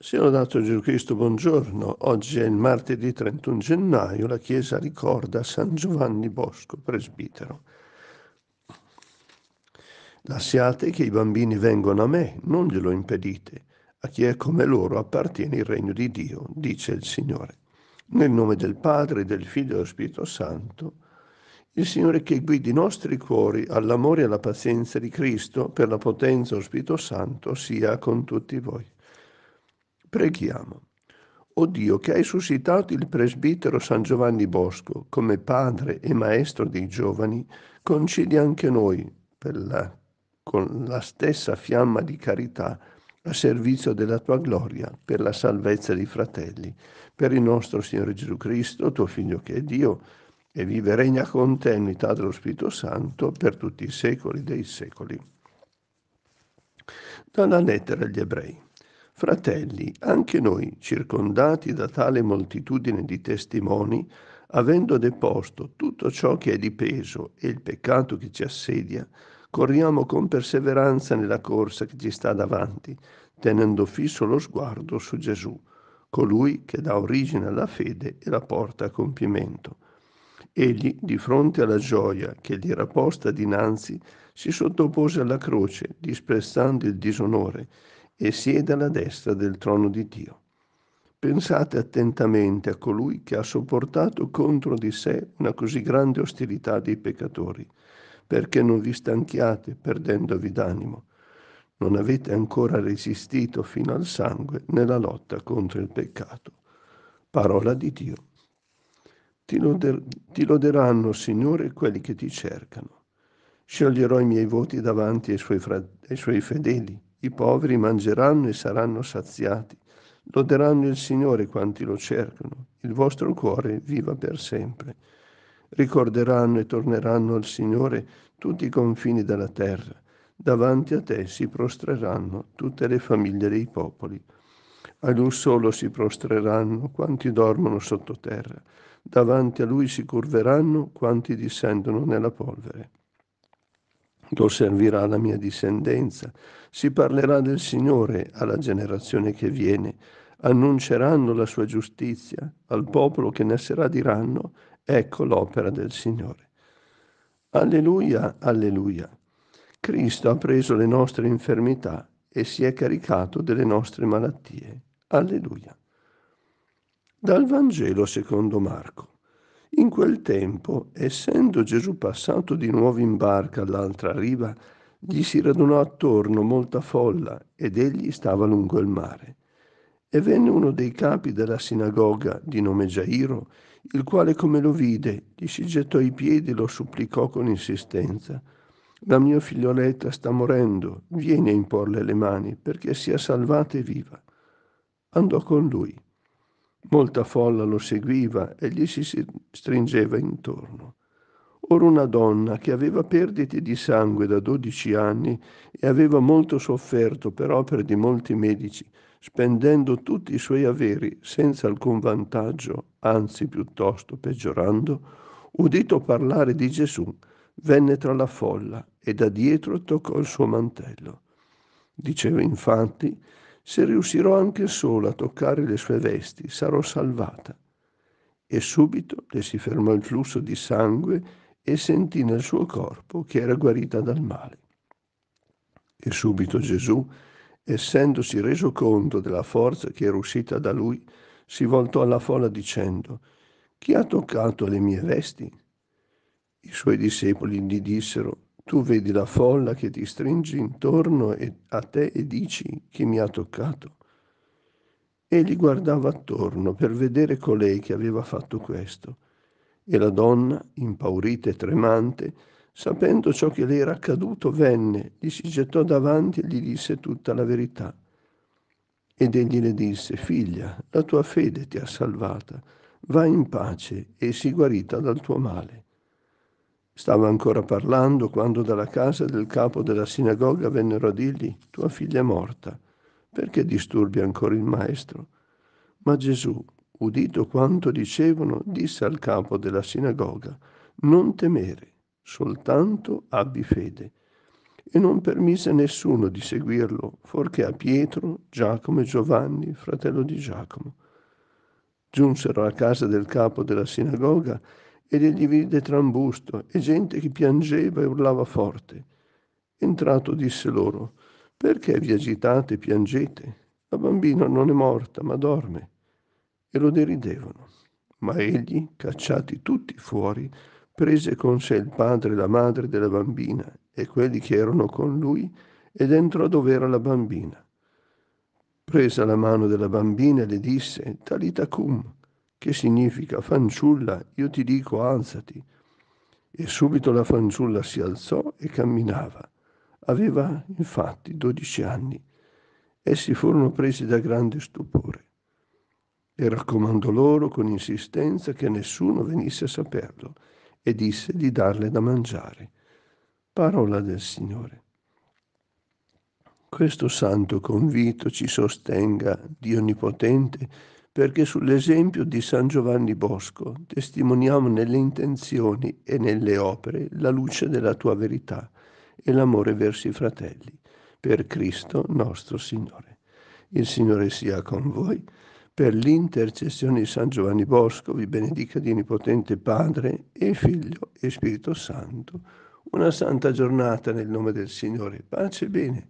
Signor lodato Gesù Cristo, buongiorno. Oggi è il martedì 31 gennaio, la Chiesa ricorda San Giovanni Bosco, presbitero. Lasciate che i bambini vengano a me, non glielo impedite. A chi è come loro appartiene il regno di Dio, dice il Signore. Nel nome del Padre, del Figlio e dello Spirito Santo, il Signore che guidi i nostri cuori all'amore e alla pazienza di Cristo, per la potenza dello Spirito Santo, sia con tutti voi. Preghiamo. O Dio che hai suscitato il presbitero San Giovanni Bosco come padre e maestro dei giovani, concedi anche noi, la, con la stessa fiamma di carità, a servizio della tua gloria, per la salvezza dei fratelli, per il nostro Signore Gesù Cristo, tuo Figlio che è Dio, e vive e regna con te in unità dello Spirito Santo per tutti i secoli dei secoli. Dalla lettera agli ebrei. Fratelli, anche noi, circondati da tale moltitudine di testimoni, avendo deposto tutto ciò che è di peso e il peccato che ci assedia, corriamo con perseveranza nella corsa che ci sta davanti, tenendo fisso lo sguardo su Gesù, colui che dà origine alla fede e la porta a compimento. Egli, di fronte alla gioia che gli era posta dinanzi, si sottopose alla croce, disprezzando il disonore, e siede alla destra del trono di Dio. Pensate attentamente a colui che ha sopportato contro di sé una così grande ostilità dei peccatori, perché non vi stanchiate perdendovi d'animo. Non avete ancora resistito fino al sangue nella lotta contro il peccato. Parola di Dio. Ti, loder- ti loderanno, Signore, quelli che ti cercano. Scioglierò i miei voti davanti ai suoi, fra- ai suoi fedeli i poveri mangeranno e saranno saziati. Loderanno il Signore quanti lo cercano. Il vostro cuore viva per sempre. Ricorderanno e torneranno al Signore tutti i confini della terra. Davanti a te si prostreranno tutte le famiglie dei popoli. A lui solo si prostreranno quanti dormono sottoterra. Davanti a lui si curveranno quanti discendono nella polvere lo servirà la mia discendenza. Si parlerà del Signore alla generazione che viene, annunceranno la sua giustizia, al popolo che nascerà diranno, ecco l'opera del Signore. Alleluia, alleluia. Cristo ha preso le nostre infermità e si è caricato delle nostre malattie. Alleluia. Dal Vangelo secondo Marco. In quel tempo, essendo Gesù passato di nuovo in barca all'altra riva, gli si radunò attorno molta folla ed egli stava lungo il mare. E venne uno dei capi della sinagoga, di nome Gairo, il quale come lo vide, gli si gettò ai piedi e lo supplicò con insistenza. La mia figlioletta sta morendo, vieni a imporle le mani perché sia salvata e viva. Andò con lui. Molta folla lo seguiva e gli si stringeva intorno. Ora una donna che aveva perdite di sangue da dodici anni e aveva molto sofferto per opere di molti medici, spendendo tutti i suoi averi senza alcun vantaggio, anzi piuttosto peggiorando, udito parlare di Gesù, venne tra la folla e da dietro toccò il suo mantello. Diceva infatti se riuscirò anche solo a toccare le sue vesti, sarò salvata. E subito le si fermò il flusso di sangue e sentì nel suo corpo che era guarita dal male. E subito Gesù, essendosi reso conto della forza che era uscita da lui, si voltò alla folla dicendo, Chi ha toccato le mie vesti? I suoi discepoli gli dissero, tu vedi la folla che ti stringe intorno a te e dici chi mi ha toccato. Egli guardava attorno per vedere colei che aveva fatto questo. E la donna, impaurita e tremante, sapendo ciò che le era accaduto, venne, gli si gettò davanti e gli disse tutta la verità. Ed egli le disse, figlia, la tua fede ti ha salvata, va in pace e si guarita dal tuo male. Stava ancora parlando quando dalla casa del capo della sinagoga vennero a dirgli, tua figlia è morta, perché disturbi ancora il maestro? Ma Gesù, udito quanto dicevano, disse al capo della sinagoga, non temere, soltanto abbi fede. E non permise a nessuno di seguirlo, forché a Pietro, Giacomo e Giovanni, fratello di Giacomo. Giunsero a casa del capo della sinagoga e le divide tra un busto e gente che piangeva e urlava forte. Entrato disse loro, perché vi agitate e piangete? La bambina non è morta, ma dorme. E lo deridevano. Ma egli, cacciati tutti fuori, prese con sé il padre e la madre della bambina e quelli che erano con lui ed entrò dove era la bambina. Presa la mano della bambina le disse, Talita cum, che significa fanciulla, io ti dico alzati. E subito la fanciulla si alzò e camminava. Aveva infatti dodici anni. Essi furono presi da grande stupore e raccomandò loro con insistenza che nessuno venisse a saperlo e disse di darle da mangiare. Parola del Signore. Questo santo convito ci sostenga, Dio Onnipotente, perché sull'esempio di San Giovanni Bosco testimoniamo nelle intenzioni e nelle opere la luce della tua verità e l'amore verso i fratelli, per Cristo nostro Signore. Il Signore sia con voi. Per l'intercessione di San Giovanni Bosco vi benedica di Onnipotente Padre e Figlio e Spirito Santo. Una santa giornata nel nome del Signore. Pace e bene.